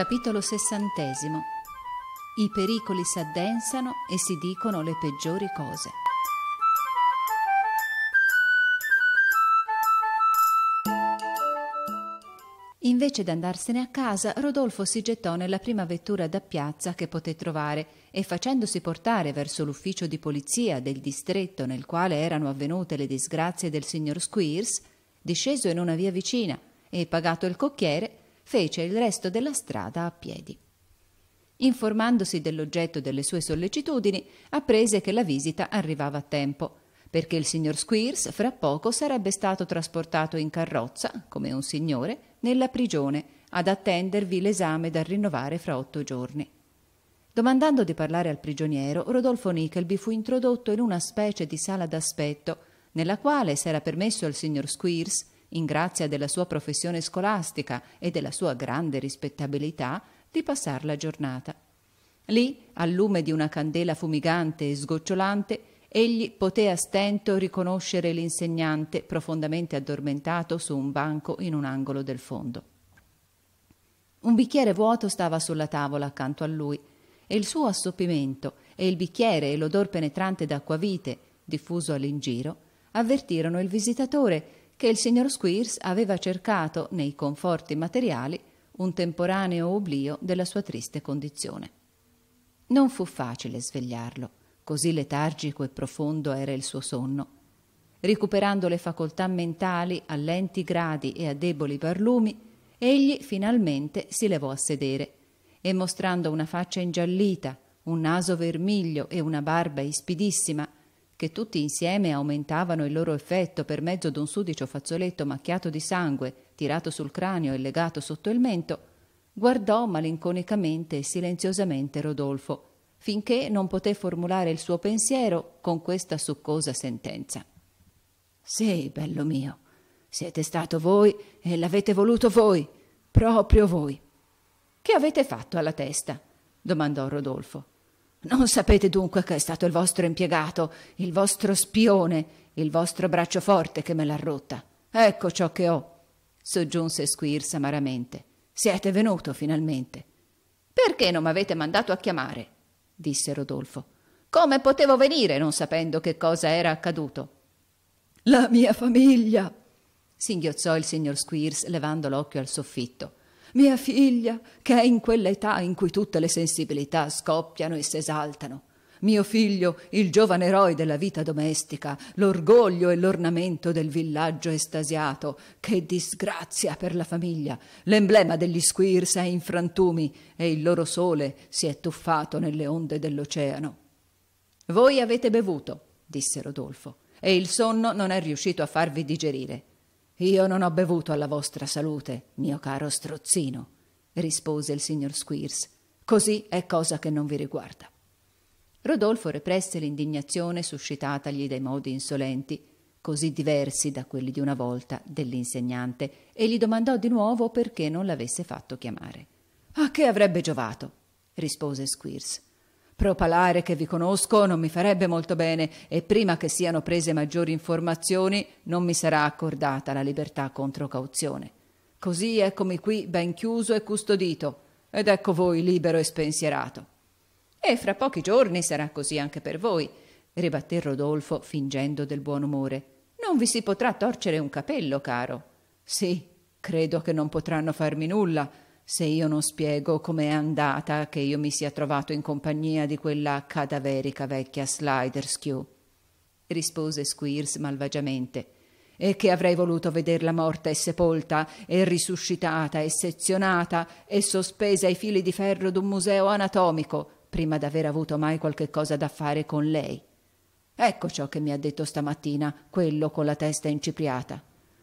Capitolo sessantesimo. I pericoli s'addensano e si dicono le peggiori cose. Invece d'andarsene a casa, Rodolfo si gettò nella prima vettura da piazza che poté trovare e facendosi portare verso l'ufficio di polizia del distretto nel quale erano avvenute le disgrazie del signor Squeers, disceso in una via vicina e pagato il cocchiere, fece il resto della strada a piedi. Informandosi dell'oggetto delle sue sollecitudini, apprese che la visita arrivava a tempo, perché il signor Squeers fra poco sarebbe stato trasportato in carrozza, come un signore, nella prigione, ad attendervi l'esame da rinnovare fra otto giorni. Domandando di parlare al prigioniero, Rodolfo Nickelby fu introdotto in una specie di sala d'aspetto, nella quale s'era permesso al signor Squeers in grazia della sua professione scolastica e della sua grande rispettabilità, di passar la giornata. Lì, al lume di una candela fumigante e sgocciolante, egli poté a stento riconoscere l'insegnante profondamente addormentato su un banco in un angolo del fondo. Un bicchiere vuoto stava sulla tavola accanto a lui e il suo assopimento e il bicchiere e l'odor penetrante d'acquavite diffuso all'ingiro avvertirono il visitatore che il signor Squeers aveva cercato nei conforti materiali un temporaneo oblio della sua triste condizione. Non fu facile svegliarlo, così letargico e profondo era il suo sonno. Recuperando le facoltà mentali a lenti gradi e a deboli barlumi, egli finalmente si levò a sedere e mostrando una faccia ingiallita, un naso vermiglio e una barba ispidissima, che tutti insieme aumentavano il loro effetto per mezzo d'un sudicio fazzoletto macchiato di sangue, tirato sul cranio e legato sotto il mento, guardò malinconicamente e silenziosamente Rodolfo, finché non poté formulare il suo pensiero con questa succosa sentenza. Sì, bello mio, siete stato voi e l'avete voluto voi, proprio voi. Che avete fatto alla testa? domandò Rodolfo. Non sapete dunque che è stato il vostro impiegato, il vostro spione, il vostro braccio forte che me l'ha rotta. Ecco ciò che ho, soggiunse Squirs amaramente. Siete venuto finalmente. Perché non m'avete mandato a chiamare? disse Rodolfo. Come potevo venire non sapendo che cosa era accaduto? La mia famiglia, singhiozzò il signor Squirs levando l'occhio al soffitto mia figlia, che è in quell'età in cui tutte le sensibilità scoppiano e si esaltano. Mio figlio, il giovane eroe della vita domestica, l'orgoglio e l'ornamento del villaggio estasiato, che disgrazia per la famiglia. L'emblema degli squirs è in frantumi e il loro sole si è tuffato nelle onde dell'oceano. Voi avete bevuto, disse Rodolfo, e il sonno non è riuscito a farvi digerire. Io non ho bevuto alla vostra salute, mio caro strozzino, rispose il signor Squeers. Così è cosa che non vi riguarda. Rodolfo represse l'indignazione suscitatagli dai modi insolenti, così diversi da quelli di una volta dell'insegnante, e gli domandò di nuovo perché non l'avesse fatto chiamare. A che avrebbe giovato? rispose Squeers. Propalare che vi conosco non mi farebbe molto bene e prima che siano prese maggiori informazioni non mi sarà accordata la libertà contro cauzione. Così eccomi qui ben chiuso e custodito ed ecco voi libero e spensierato. E fra pochi giorni sarà così anche per voi, ribatté Rodolfo fingendo del buon umore. Non vi si potrà torcere un capello, caro. Sì, credo che non potranno farmi nulla se io non spiego com'è andata che io mi sia trovato in compagnia di quella cadaverica vecchia Sliderskew, rispose Squeers malvagiamente, e che avrei voluto vederla morta e sepolta e risuscitata e sezionata e sospesa ai fili di ferro d'un museo anatomico prima d'aver avuto mai qualche cosa da fare con lei. Ecco ciò che mi ha detto stamattina quello con la testa incipriata.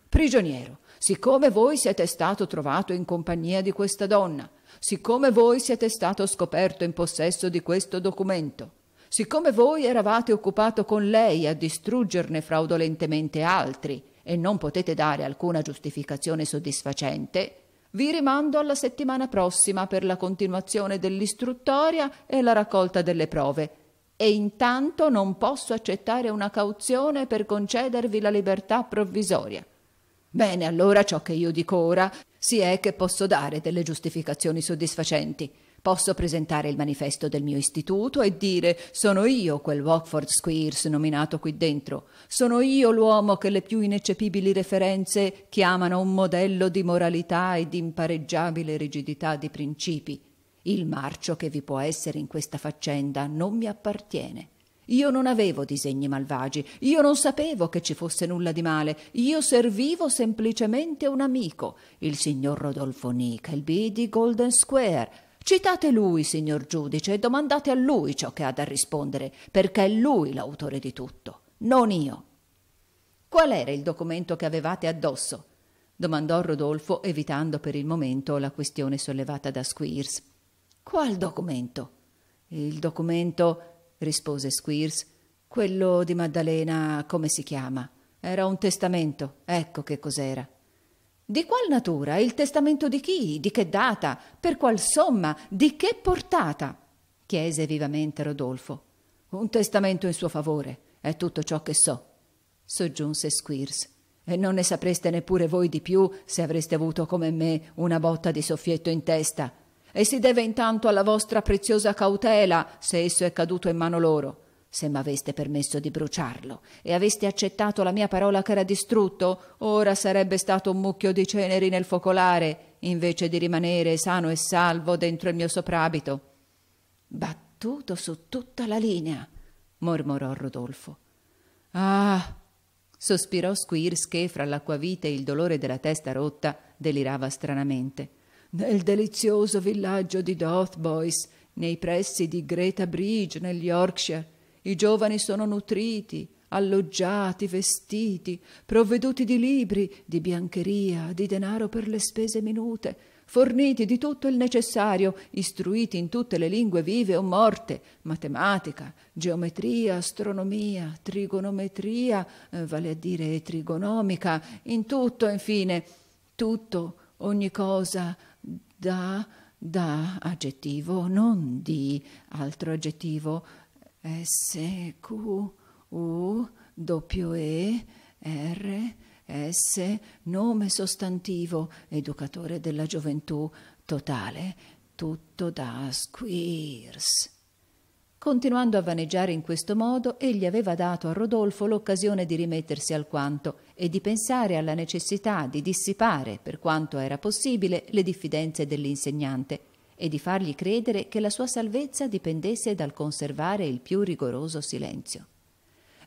Prigioniero, siccome voi siete stato trovato in compagnia di questa donna, siccome voi siete stato scoperto in possesso di questo documento, siccome voi eravate occupato con lei a distruggerne fraudolentemente altri e non potete dare alcuna giustificazione soddisfacente, vi rimando alla settimana prossima per la continuazione dell'istruttoria e la raccolta delle prove. E intanto non posso accettare una cauzione per concedervi la libertà provvisoria. Bene, allora ciò che io dico ora si è che posso dare delle giustificazioni soddisfacenti. Posso presentare il manifesto del mio istituto e dire sono io quel Walkford Squeers nominato qui dentro, sono io l'uomo che le più ineccepibili referenze chiamano un modello di moralità e di impareggiabile rigidità di principi. Il marcio che vi può essere in questa faccenda non mi appartiene. Io non avevo disegni malvagi, io non sapevo che ci fosse nulla di male, io servivo semplicemente un amico, il signor Rodolfo Nica, di Golden Square. Citate lui, signor giudice, e domandate a lui ciò che ha da rispondere, perché è lui l'autore di tutto, non io. Qual era il documento che avevate addosso? domandò Rodolfo, evitando per il momento la questione sollevata da Squeers. Qual documento? Il documento rispose Squeers. Quello di Maddalena, come si chiama? Era un testamento, ecco che cos'era. Di qual natura? Il testamento di chi? Di che data? Per qual somma? Di che portata? chiese vivamente Rodolfo. Un testamento in suo favore, è tutto ciò che so, soggiunse Squeers. E non ne sapreste neppure voi di più se avreste avuto come me una botta di soffietto in testa. E si deve intanto alla vostra preziosa cautela se esso è caduto in mano loro. Se m'aveste permesso di bruciarlo e aveste accettato la mia parola che era distrutto, ora sarebbe stato un mucchio di ceneri nel focolare, invece di rimanere sano e salvo dentro il mio soprabito. Battuto su tutta la linea, mormorò Rodolfo. Ah! sospirò Squirs che fra l'acquavite e il dolore della testa rotta delirava stranamente nel delizioso villaggio di Dothboys, nei pressi di Greta Bridge, nel Yorkshire. I giovani sono nutriti, alloggiati, vestiti, provveduti di libri, di biancheria, di denaro per le spese minute, forniti di tutto il necessario, istruiti in tutte le lingue vive o morte, matematica, geometria, astronomia, trigonometria, eh, vale a dire trigonomica, in tutto, infine, tutto, ogni cosa da, da aggettivo, non di altro aggettivo, S, Q, U, W, E, R, S, nome sostantivo, educatore della gioventù totale, tutto da squeers. Continuando a vaneggiare in questo modo, egli aveva dato a Rodolfo l'occasione di rimettersi alquanto e di pensare alla necessità di dissipare, per quanto era possibile, le diffidenze dell'insegnante e di fargli credere che la sua salvezza dipendesse dal conservare il più rigoroso silenzio.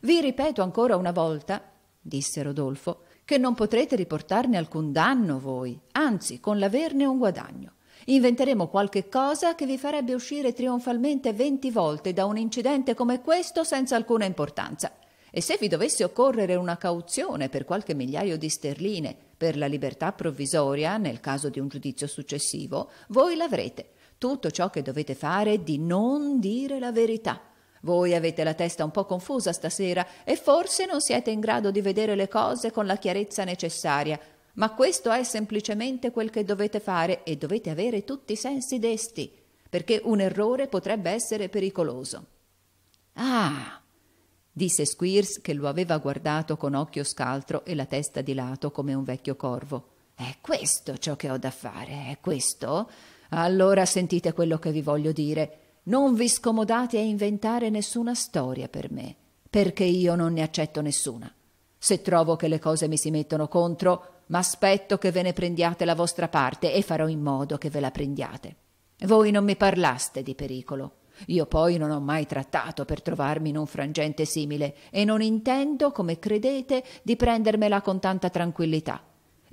Vi ripeto ancora una volta, disse Rodolfo, che non potrete riportarne alcun danno voi, anzi con l'averne un guadagno. Inventeremo qualche cosa che vi farebbe uscire trionfalmente venti volte da un incidente come questo senza alcuna importanza. E se vi dovesse occorrere una cauzione per qualche migliaio di sterline per la libertà provvisoria, nel caso di un giudizio successivo, voi l'avrete. Tutto ciò che dovete fare è di non dire la verità. Voi avete la testa un po' confusa stasera e forse non siete in grado di vedere le cose con la chiarezza necessaria. Ma questo è semplicemente quel che dovete fare e dovete avere tutti i sensi desti, perché un errore potrebbe essere pericoloso. Ah! disse Squeers che lo aveva guardato con occhio scaltro e la testa di lato come un vecchio corvo. È questo ciò che ho da fare, è questo? Allora sentite quello che vi voglio dire. Non vi scomodate a inventare nessuna storia per me, perché io non ne accetto nessuna. Se trovo che le cose mi si mettono contro, m'aspetto che ve ne prendiate la vostra parte e farò in modo che ve la prendiate. Voi non mi parlaste di pericolo. Io poi non ho mai trattato per trovarmi in un frangente simile e non intendo, come credete, di prendermela con tanta tranquillità.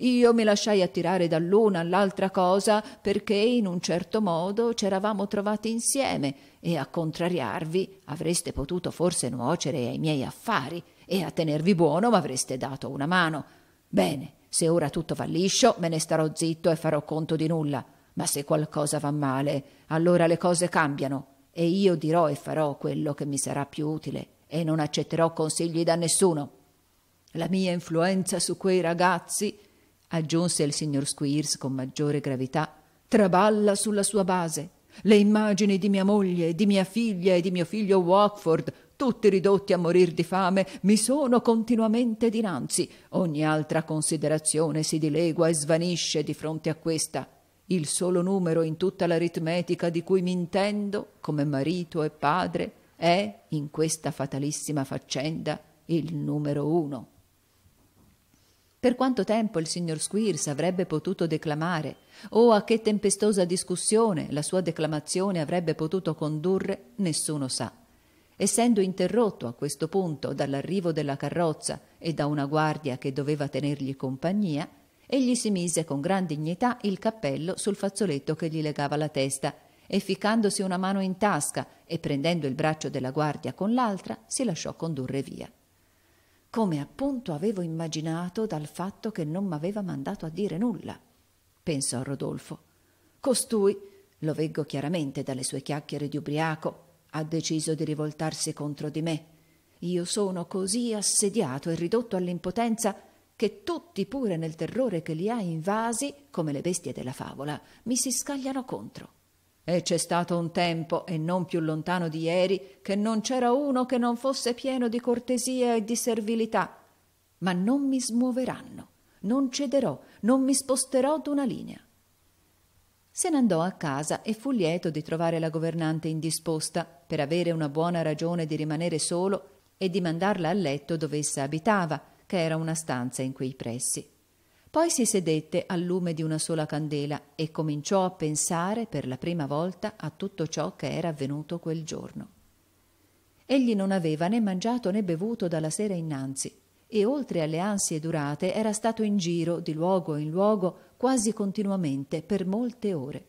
Io mi lasciai attirare dall'una all'altra cosa perché in un certo modo ci eravamo trovati insieme e a contrariarvi avreste potuto forse nuocere ai miei affari e a tenervi buono m'avreste dato una mano. Bene, se ora tutto va liscio, me ne starò zitto e farò conto di nulla. Ma se qualcosa va male, allora le cose cambiano e io dirò e farò quello che mi sarà più utile e non accetterò consigli da nessuno. La mia influenza su quei ragazzi, aggiunse il signor Squeers con maggiore gravità, traballa sulla sua base. Le immagini di mia moglie, di mia figlia e di mio figlio Wackford tutti ridotti a morir di fame, mi sono continuamente dinanzi. Ogni altra considerazione si dilegua e svanisce di fronte a questa. Il solo numero in tutta l'aritmetica di cui mi intendo, come marito e padre, è, in questa fatalissima faccenda, il numero uno. Per quanto tempo il signor Squeers avrebbe potuto declamare, o a che tempestosa discussione la sua declamazione avrebbe potuto condurre, nessuno sa essendo interrotto a questo punto dall'arrivo della carrozza e da una guardia che doveva tenergli compagnia, egli si mise con gran dignità il cappello sul fazzoletto che gli legava la testa e ficcandosi una mano in tasca e prendendo il braccio della guardia con l'altra, si lasciò condurre via. Come appunto avevo immaginato dal fatto che non m'aveva mandato a dire nulla, pensò Rodolfo. Costui, lo veggo chiaramente dalle sue chiacchiere di ubriaco, ha deciso di rivoltarsi contro di me. Io sono così assediato e ridotto all'impotenza che tutti, pure nel terrore che li ha invasi, come le bestie della favola, mi si scagliano contro. E c'è stato un tempo, e non più lontano di ieri, che non c'era uno che non fosse pieno di cortesia e di servilità. Ma non mi smuoveranno, non cederò, non mi sposterò d'una linea. Se n'andò a casa e fu lieto di trovare la governante indisposta, per avere una buona ragione di rimanere solo e di mandarla a letto dove essa abitava, che era una stanza in quei pressi. Poi si sedette al lume di una sola candela e cominciò a pensare per la prima volta a tutto ciò che era avvenuto quel giorno. Egli non aveva né mangiato né bevuto dalla sera innanzi e oltre alle ansie durate era stato in giro di luogo in luogo quasi continuamente per molte ore.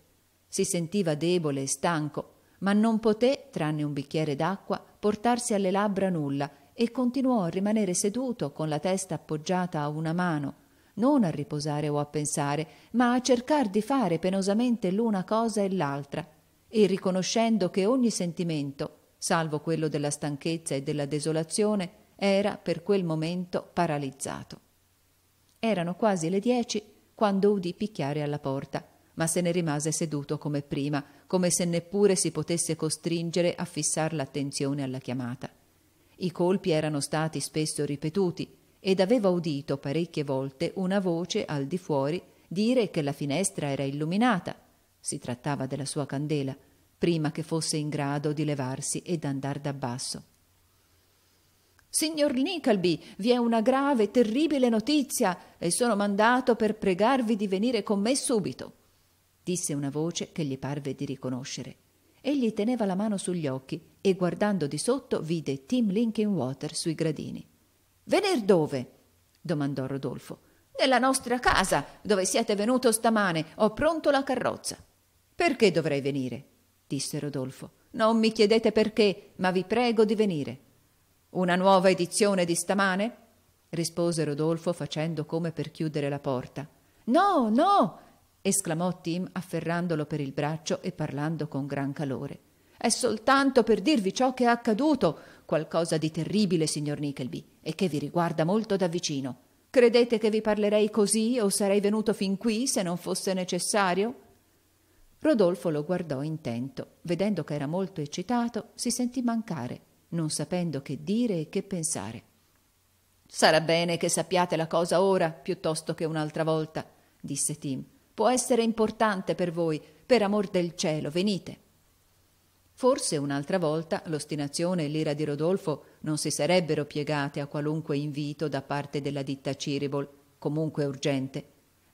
Si sentiva debole e stanco, ma non poté, tranne un bicchiere d'acqua, portarsi alle labbra nulla e continuò a rimanere seduto con la testa appoggiata a una mano, non a riposare o a pensare, ma a cercar di fare penosamente l'una cosa e l'altra, e riconoscendo che ogni sentimento, salvo quello della stanchezza e della desolazione, era per quel momento paralizzato. Erano quasi le dieci quando udì picchiare alla porta, ma se ne rimase seduto come prima, come se neppure si potesse costringere a fissar l'attenzione alla chiamata. I colpi erano stati spesso ripetuti ed aveva udito parecchie volte una voce al di fuori dire che la finestra era illuminata. Si trattava della sua candela, prima che fosse in grado di levarsi ed andar da basso. Signor Nickleby, vi è una grave terribile notizia e sono mandato per pregarvi di venire con me subito. Disse una voce che gli parve di riconoscere. Egli teneva la mano sugli occhi e guardando di sotto vide Tim Linkinwater sui gradini. Venir dove? domandò Rodolfo. Nella nostra casa, dove siete venuto stamane. Ho pronto la carrozza. Perché dovrei venire? disse Rodolfo. Non mi chiedete perché, ma vi prego di venire. Una nuova edizione di stamane? rispose Rodolfo facendo come per chiudere la porta. No, no! esclamò Tim afferrandolo per il braccio e parlando con gran calore. È soltanto per dirvi ciò che è accaduto, qualcosa di terribile, signor Nickelby, e che vi riguarda molto da vicino. Credete che vi parlerei così o sarei venuto fin qui se non fosse necessario? Rodolfo lo guardò intento. Vedendo che era molto eccitato, si sentì mancare non sapendo che dire e che pensare. Sarà bene che sappiate la cosa ora piuttosto che un'altra volta, disse Tim. Può essere importante per voi, per amor del cielo, venite. Forse un'altra volta l'ostinazione e l'ira di Rodolfo non si sarebbero piegate a qualunque invito da parte della ditta Ciribol, comunque urgente,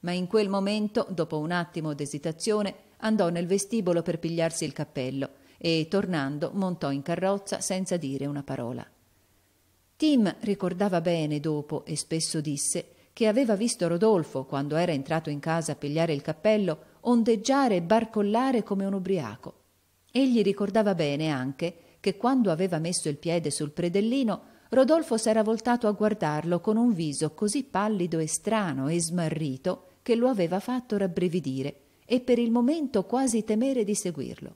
ma in quel momento, dopo un attimo d'esitazione, andò nel vestibolo per pigliarsi il cappello e, tornando, montò in carrozza senza dire una parola. Tim ricordava bene dopo e spesso disse che aveva visto Rodolfo, quando era entrato in casa a pigliare il cappello, ondeggiare e barcollare come un ubriaco. Egli ricordava bene anche che quando aveva messo il piede sul predellino, Rodolfo s'era voltato a guardarlo con un viso così pallido e strano e smarrito che lo aveva fatto rabbrividire e per il momento quasi temere di seguirlo.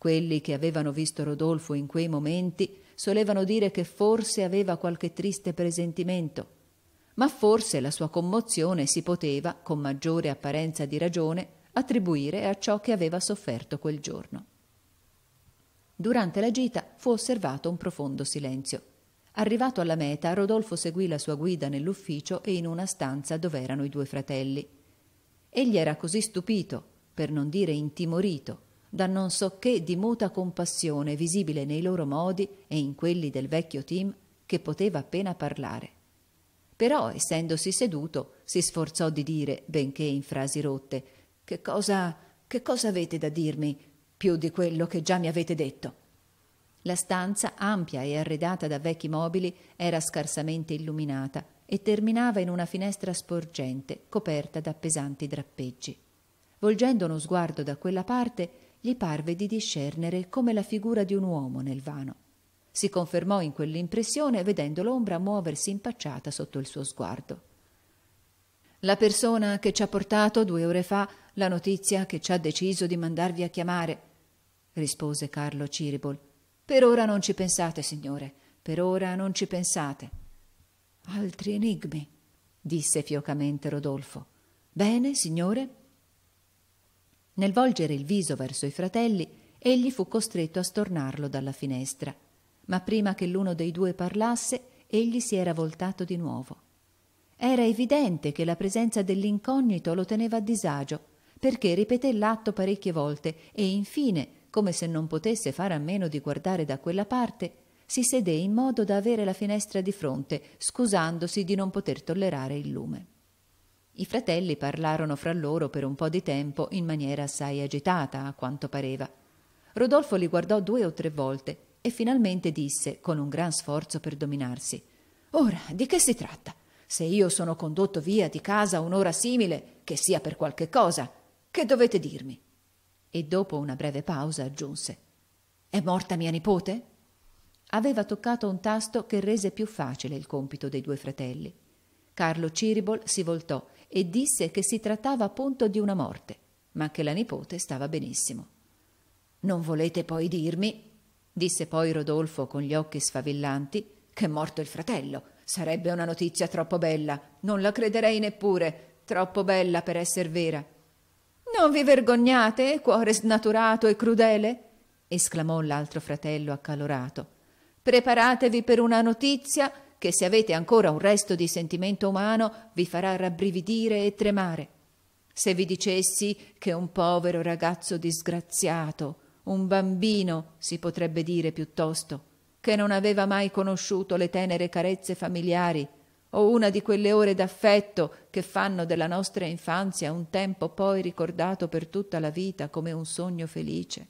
Quelli che avevano visto Rodolfo in quei momenti solevano dire che forse aveva qualche triste presentimento, ma forse la sua commozione si poteva, con maggiore apparenza di ragione, attribuire a ciò che aveva sofferto quel giorno. Durante la gita fu osservato un profondo silenzio. Arrivato alla meta, Rodolfo seguì la sua guida nell'ufficio e in una stanza dove erano i due fratelli. Egli era così stupito, per non dire intimorito, da non so che di muta compassione visibile nei loro modi e in quelli del vecchio Tim che poteva appena parlare. Però, essendosi seduto, si sforzò di dire, benché in frasi rotte, che cosa, che cosa avete da dirmi più di quello che già mi avete detto? La stanza, ampia e arredata da vecchi mobili, era scarsamente illuminata e terminava in una finestra sporgente, coperta da pesanti drappeggi. Volgendo uno sguardo da quella parte, gli parve di discernere come la figura di un uomo nel vano. Si confermò in quell'impressione vedendo l'ombra muoversi impacciata sotto il suo sguardo. La persona che ci ha portato due ore fa la notizia che ci ha deciso di mandarvi a chiamare, rispose Carlo Ciribol. Per ora non ci pensate, signore, per ora non ci pensate. Altri enigmi, disse fiocamente Rodolfo. Bene, signore, nel volgere il viso verso i fratelli, egli fu costretto a stornarlo dalla finestra, ma prima che l'uno dei due parlasse, egli si era voltato di nuovo. Era evidente che la presenza dell'incognito lo teneva a disagio, perché ripeté l'atto parecchie volte e infine, come se non potesse fare a meno di guardare da quella parte, si sedé in modo da avere la finestra di fronte, scusandosi di non poter tollerare il lume. I fratelli parlarono fra loro per un po' di tempo in maniera assai agitata, a quanto pareva. Rodolfo li guardò due o tre volte e finalmente disse, con un gran sforzo per dominarsi, Ora, di che si tratta? Se io sono condotto via di casa un'ora simile, che sia per qualche cosa, che dovete dirmi? E dopo una breve pausa aggiunse, È morta mia nipote? Aveva toccato un tasto che rese più facile il compito dei due fratelli. Carlo Ciribol si voltò e disse che si trattava appunto di una morte, ma che la nipote stava benissimo. Non volete poi dirmi, disse poi Rodolfo con gli occhi sfavillanti, che è morto il fratello. Sarebbe una notizia troppo bella, non la crederei neppure, troppo bella per essere vera. Non vi vergognate, cuore snaturato e crudele? esclamò l'altro fratello accalorato. Preparatevi per una notizia che se avete ancora un resto di sentimento umano vi farà rabbrividire e tremare. Se vi dicessi che un povero ragazzo disgraziato, un bambino, si potrebbe dire piuttosto, che non aveva mai conosciuto le tenere carezze familiari, o una di quelle ore d'affetto che fanno della nostra infanzia un tempo poi ricordato per tutta la vita come un sogno felice.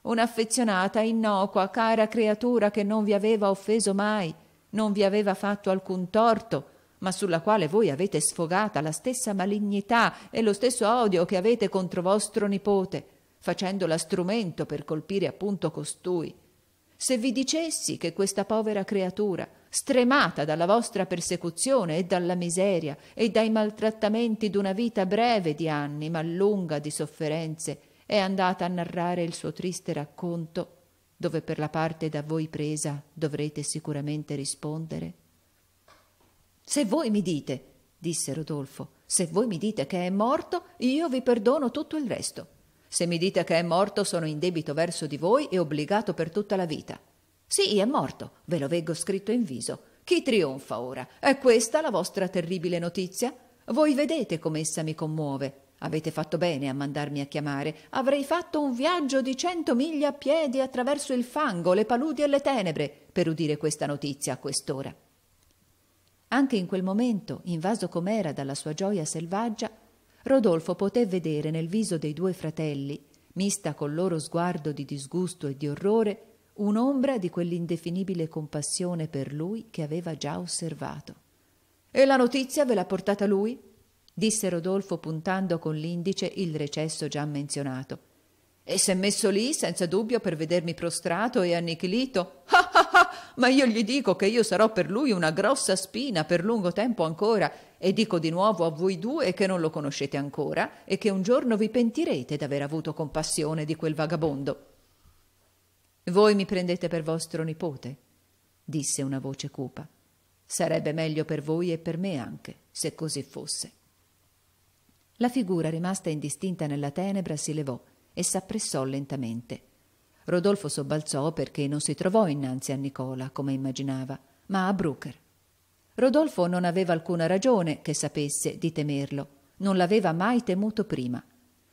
Un'affezionata, innocua, cara creatura che non vi aveva offeso mai, non vi aveva fatto alcun torto, ma sulla quale voi avete sfogata la stessa malignità e lo stesso odio che avete contro vostro nipote, facendola strumento per colpire appunto costui. Se vi dicessi che questa povera creatura, stremata dalla vostra persecuzione e dalla miseria e dai maltrattamenti d'una vita breve di anni, ma lunga di sofferenze, è andata a narrare il suo triste racconto dove per la parte da voi presa dovrete sicuramente rispondere? Se voi mi dite, disse Rodolfo, se voi mi dite che è morto, io vi perdono tutto il resto. Se mi dite che è morto, sono in debito verso di voi e obbligato per tutta la vita. Sì, è morto, ve lo veggo scritto in viso. Chi trionfa ora? È questa la vostra terribile notizia? Voi vedete com'essa mi commuove. Avete fatto bene a mandarmi a chiamare. Avrei fatto un viaggio di cento miglia a piedi attraverso il fango, le paludi e le tenebre per udire questa notizia a quest'ora. Anche in quel momento, invaso com'era dalla sua gioia selvaggia, Rodolfo poté vedere nel viso dei due fratelli, mista col loro sguardo di disgusto e di orrore, un'ombra di quell'indefinibile compassione per lui che aveva già osservato. E la notizia ve l'ha portata lui? disse Rodolfo puntando con l'indice il recesso già menzionato. E s'è messo lì, senza dubbio, per vedermi prostrato e annichilito. Ah, ah, ah, ma io gli dico che io sarò per lui una grossa spina per lungo tempo ancora, e dico di nuovo a voi due che non lo conoscete ancora e che un giorno vi pentirete d'aver avuto compassione di quel vagabondo. Voi mi prendete per vostro nipote, disse una voce cupa. Sarebbe meglio per voi e per me anche, se così fosse. La figura rimasta indistinta nella tenebra si levò e s'appressò lentamente. Rodolfo sobbalzò perché non si trovò innanzi a Nicola, come immaginava, ma a Brooker. Rodolfo non aveva alcuna ragione, che sapesse, di temerlo. Non l'aveva mai temuto prima.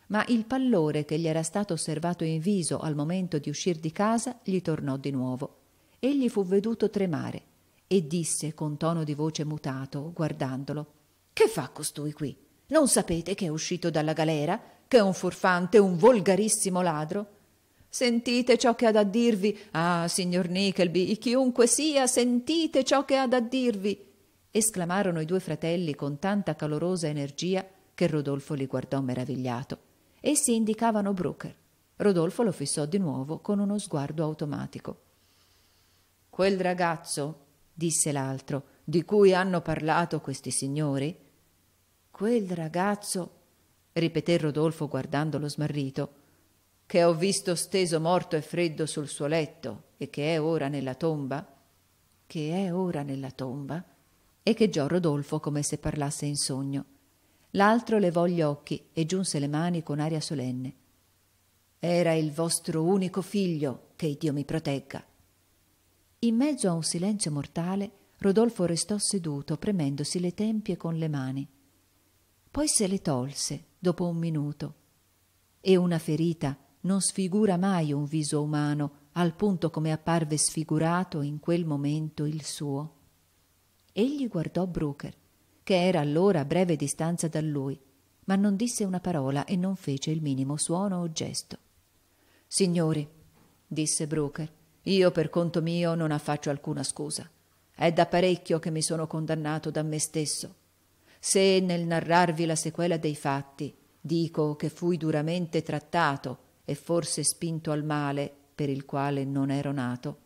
Ma il pallore che gli era stato osservato in viso al momento di uscir di casa gli tornò di nuovo. Egli fu veduto tremare e disse con tono di voce mutato, guardandolo: Che fa costui qui? Non sapete che è uscito dalla galera, che è un furfante, un volgarissimo ladro? Sentite ciò che ha da dirvi. Ah, signor Nickleby, chiunque sia, sentite ciò che ha da dirvi. esclamarono i due fratelli con tanta calorosa energia che Rodolfo li guardò meravigliato. Essi indicavano Brooker. Rodolfo lo fissò di nuovo con uno sguardo automatico. Quel ragazzo, disse l'altro, di cui hanno parlato questi signori, Quel ragazzo, ripeté Rodolfo guardandolo smarrito, che ho visto steso morto e freddo sul suo letto e che è ora nella tomba, che è ora nella tomba, echeggiò Rodolfo come se parlasse in sogno. L'altro levò gli occhi e giunse le mani con aria solenne. Era il vostro unico figlio, che Dio mi protegga. In mezzo a un silenzio mortale, Rodolfo restò seduto, premendosi le tempie con le mani poi se le tolse dopo un minuto. E una ferita non sfigura mai un viso umano al punto come apparve sfigurato in quel momento il suo. Egli guardò Brooker, che era allora a breve distanza da lui, ma non disse una parola e non fece il minimo suono o gesto. Signori, disse Brooker, io per conto mio non affaccio alcuna scusa. È da parecchio che mi sono condannato da me stesso se nel narrarvi la sequela dei fatti dico che fui duramente trattato e forse spinto al male per il quale non ero nato,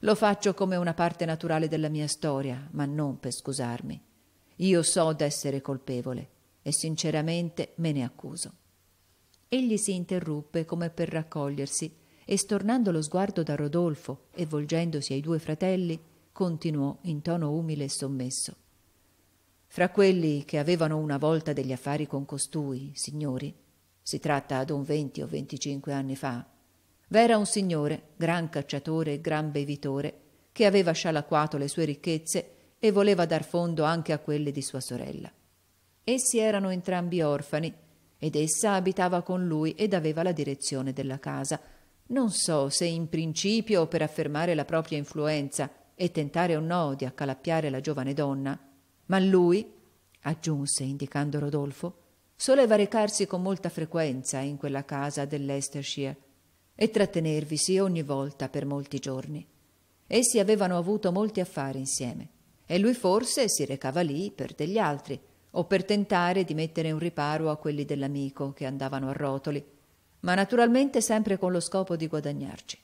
lo faccio come una parte naturale della mia storia, ma non per scusarmi. Io so d'essere colpevole e sinceramente me ne accuso. Egli si interruppe come per raccogliersi e stornando lo sguardo da Rodolfo e volgendosi ai due fratelli, continuò in tono umile e sommesso. Fra quelli che avevano una volta degli affari con costui, signori, si tratta ad un venti o venticinque anni fa, v'era un signore, gran cacciatore e gran bevitore, che aveva scialacquato le sue ricchezze e voleva dar fondo anche a quelle di sua sorella. Essi erano entrambi orfani ed essa abitava con lui ed aveva la direzione della casa, non so se in principio o per affermare la propria influenza e tentare o no di accalappiare la giovane donna, ma lui, aggiunse indicando Rodolfo, soleva recarsi con molta frequenza in quella casa dell'Estershire e trattenervisi ogni volta per molti giorni. Essi avevano avuto molti affari insieme e lui forse si recava lì per degli altri o per tentare di mettere un riparo a quelli dell'amico che andavano a rotoli, ma naturalmente sempre con lo scopo di guadagnarci.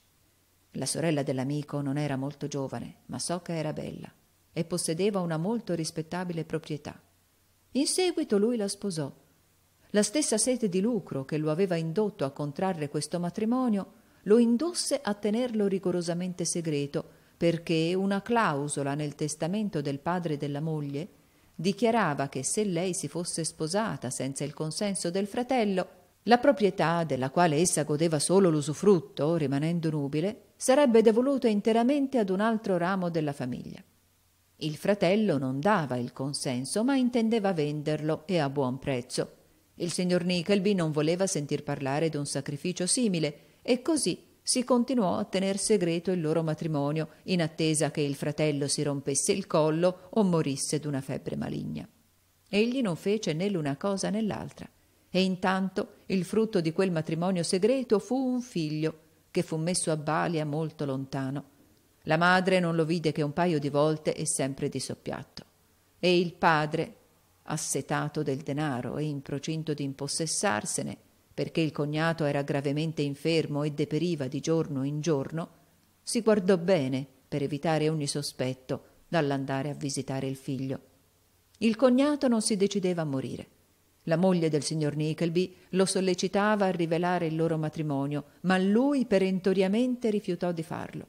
La sorella dell'amico non era molto giovane, ma so che era bella e possedeva una molto rispettabile proprietà. In seguito lui la sposò. La stessa sete di lucro che lo aveva indotto a contrarre questo matrimonio lo indusse a tenerlo rigorosamente segreto perché una clausola nel testamento del padre della moglie dichiarava che se lei si fosse sposata senza il consenso del fratello, la proprietà della quale essa godeva solo l'usufrutto, rimanendo nubile, sarebbe devoluta interamente ad un altro ramo della famiglia. Il fratello non dava il consenso, ma intendeva venderlo e a buon prezzo. Il signor Nickleby non voleva sentir parlare d'un sacrificio simile e così si continuò a tener segreto il loro matrimonio in attesa che il fratello si rompesse il collo o morisse d'una febbre maligna. Egli non fece né l'una cosa né l'altra e intanto il frutto di quel matrimonio segreto fu un figlio che fu messo a balia molto lontano la madre non lo vide che un paio di volte e sempre di soppiatto. E il padre, assetato del denaro e in procinto di impossessarsene, perché il cognato era gravemente infermo e deperiva di giorno in giorno, si guardò bene per evitare ogni sospetto dall'andare a visitare il figlio. Il cognato non si decideva a morire. La moglie del signor Nickleby lo sollecitava a rivelare il loro matrimonio, ma lui perentoriamente rifiutò di farlo.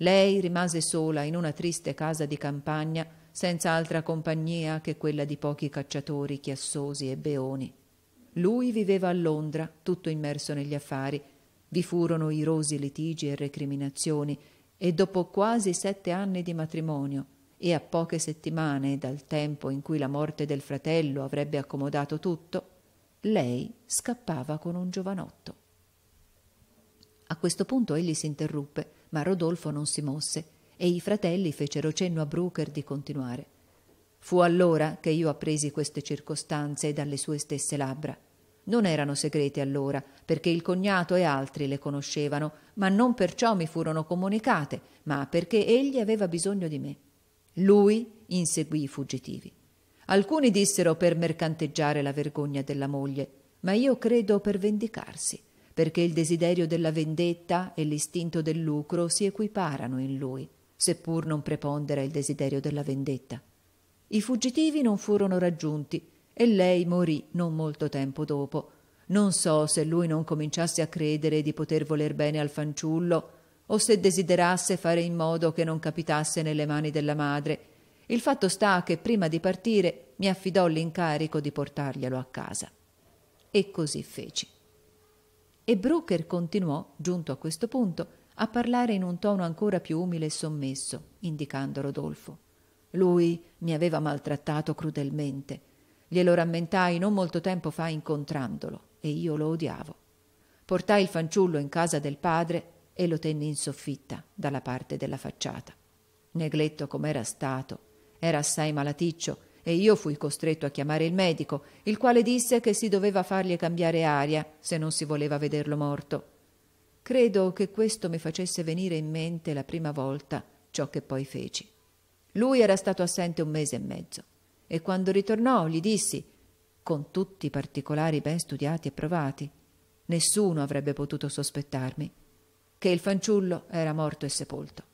Lei rimase sola in una triste casa di campagna, senza altra compagnia che quella di pochi cacciatori chiassosi e beoni. Lui viveva a Londra, tutto immerso negli affari. Vi furono irosi litigi e recriminazioni, e dopo quasi sette anni di matrimonio e a poche settimane dal tempo in cui la morte del fratello avrebbe accomodato tutto, lei scappava con un giovanotto. A questo punto egli si interruppe ma Rodolfo non si mosse e i fratelli fecero cenno a Brooker di continuare. Fu allora che io appresi queste circostanze dalle sue stesse labbra. Non erano segrete allora, perché il cognato e altri le conoscevano, ma non perciò mi furono comunicate, ma perché egli aveva bisogno di me. Lui inseguì i fuggitivi. Alcuni dissero per mercanteggiare la vergogna della moglie, ma io credo per vendicarsi perché il desiderio della vendetta e l'istinto del lucro si equiparano in lui, seppur non prepondera il desiderio della vendetta. I fuggitivi non furono raggiunti e lei morì non molto tempo dopo. Non so se lui non cominciasse a credere di poter voler bene al fanciullo o se desiderasse fare in modo che non capitasse nelle mani della madre. Il fatto sta che prima di partire mi affidò l'incarico di portarglielo a casa. E così feci. E Brooker continuò, giunto a questo punto, a parlare in un tono ancora più umile e sommesso, indicando Rodolfo. Lui mi aveva maltrattato crudelmente. Glielo rammentai non molto tempo fa incontrandolo e io lo odiavo. Portai il fanciullo in casa del padre e lo tenni in soffitta dalla parte della facciata. Negletto com'era stato, era assai malaticcio e io fui costretto a chiamare il medico, il quale disse che si doveva fargli cambiare aria se non si voleva vederlo morto. Credo che questo mi facesse venire in mente la prima volta ciò che poi feci. Lui era stato assente un mese e mezzo e quando ritornò gli dissi, con tutti i particolari ben studiati e provati, nessuno avrebbe potuto sospettarmi, che il fanciullo era morto e sepolto.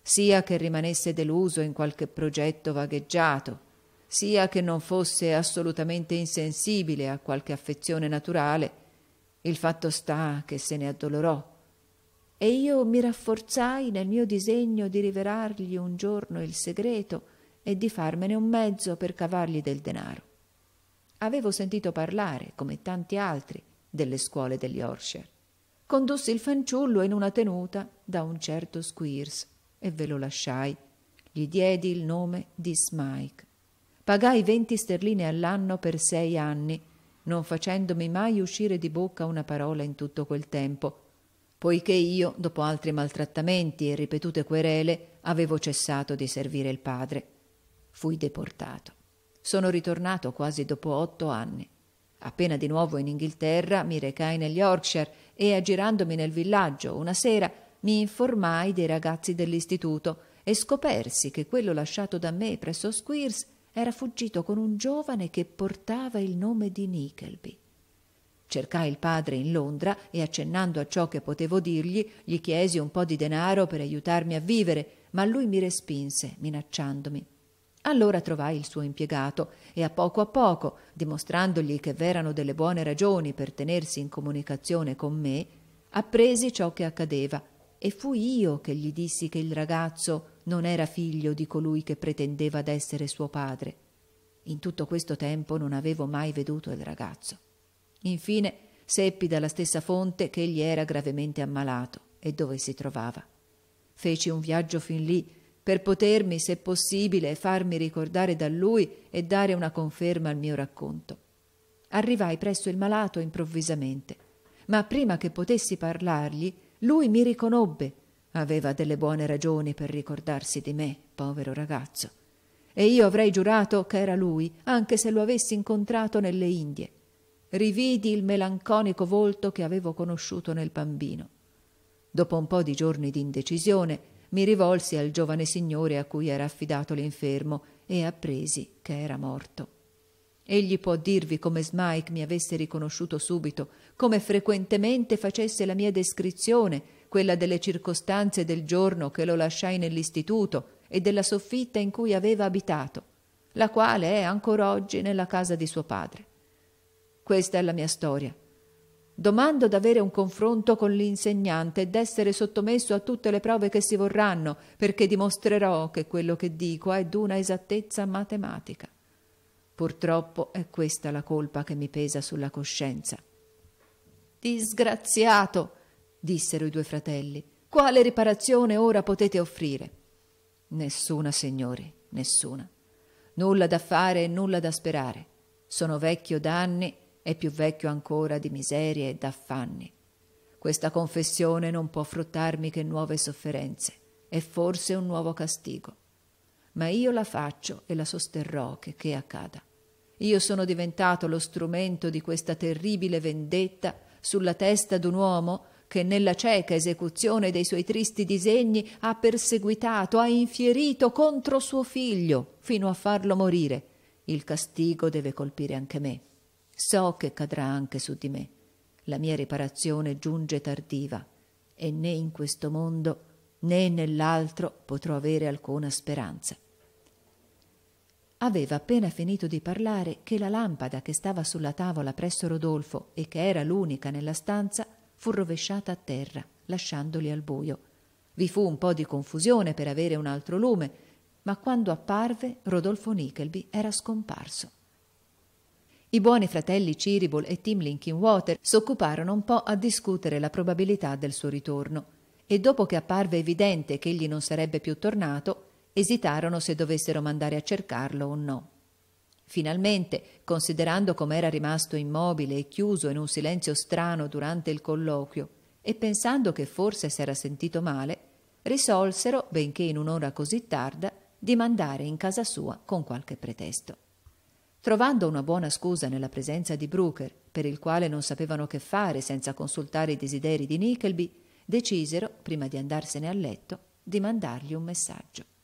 Sia che rimanesse deluso in qualche progetto vagheggiato sia che non fosse assolutamente insensibile a qualche affezione naturale, il fatto sta che se ne addolorò. E io mi rafforzai nel mio disegno di rivelargli un giorno il segreto e di farmene un mezzo per cavargli del denaro. Avevo sentito parlare, come tanti altri, delle scuole degli Yorkshire. Condussi il fanciullo in una tenuta da un certo Squeers e ve lo lasciai. Gli diedi il nome di Smike pagai venti sterline all'anno per sei anni, non facendomi mai uscire di bocca una parola in tutto quel tempo, poiché io, dopo altri maltrattamenti e ripetute querele, avevo cessato di servire il padre. Fui deportato. Sono ritornato quasi dopo otto anni. Appena di nuovo in Inghilterra mi recai negli Yorkshire e aggirandomi nel villaggio una sera mi informai dei ragazzi dell'istituto e scopersi che quello lasciato da me presso Squeers era fuggito con un giovane che portava il nome di Nickelby. Cercai il padre in Londra e accennando a ciò che potevo dirgli, gli chiesi un po di denaro per aiutarmi a vivere, ma lui mi respinse, minacciandomi. Allora trovai il suo impiegato e a poco a poco, dimostrandogli che v'erano delle buone ragioni per tenersi in comunicazione con me, appresi ciò che accadeva e fui io che gli dissi che il ragazzo non era figlio di colui che pretendeva d'essere suo padre. In tutto questo tempo non avevo mai veduto il ragazzo. Infine seppi dalla stessa fonte che egli era gravemente ammalato e dove si trovava. Feci un viaggio fin lì per potermi, se possibile, farmi ricordare da lui e dare una conferma al mio racconto. Arrivai presso il malato improvvisamente, ma prima che potessi parlargli, lui mi riconobbe Aveva delle buone ragioni per ricordarsi di me, povero ragazzo. E io avrei giurato che era lui, anche se lo avessi incontrato nelle Indie. Rividi il melanconico volto che avevo conosciuto nel bambino. Dopo un po' di giorni di indecisione, mi rivolsi al giovane signore a cui era affidato l'infermo e appresi che era morto. Egli può dirvi come Smike mi avesse riconosciuto subito, come frequentemente facesse la mia descrizione, quella delle circostanze del giorno che lo lasciai nell'istituto e della soffitta in cui aveva abitato, la quale è ancora oggi nella casa di suo padre. Questa è la mia storia. Domando d'avere un confronto con l'insegnante e d'essere sottomesso a tutte le prove che si vorranno, perché dimostrerò che quello che dico è d'una esattezza matematica. Purtroppo è questa la colpa che mi pesa sulla coscienza. Disgraziato, dissero i due fratelli, quale riparazione ora potete offrire? Nessuna, signori, nessuna. Nulla da fare e nulla da sperare. Sono vecchio d'anni e più vecchio ancora di miserie e d'affanni. Questa confessione non può fruttarmi che nuove sofferenze e forse un nuovo castigo. Ma io la faccio e la sosterrò che, che accada. Io sono diventato lo strumento di questa terribile vendetta sulla testa d'un uomo che nella cieca esecuzione dei suoi tristi disegni ha perseguitato, ha infierito contro suo figlio fino a farlo morire. Il castigo deve colpire anche me. So che cadrà anche su di me. La mia riparazione giunge tardiva e né in questo mondo né nell'altro potrò avere alcuna speranza. Aveva appena finito di parlare che la lampada che stava sulla tavola presso Rodolfo e che era l'unica nella stanza fu rovesciata a terra, lasciandoli al buio. Vi fu un po' di confusione per avere un altro lume, ma quando apparve Rodolfo Nickelby era scomparso. I buoni fratelli Ciribol e Tim Linkinwater s'occuparono un po' a discutere la probabilità del suo ritorno e dopo che apparve evidente che egli non sarebbe più tornato, esitarono se dovessero mandare a cercarlo o no. Finalmente, considerando com'era rimasto immobile e chiuso in un silenzio strano durante il colloquio e pensando che forse s'era sentito male, risolsero, benché in un'ora così tarda, di mandare in casa sua con qualche pretesto. Trovando una buona scusa nella presenza di Brooker, per il quale non sapevano che fare senza consultare i desideri di Nickelby, decisero, prima di andarsene a letto, di mandargli un messaggio.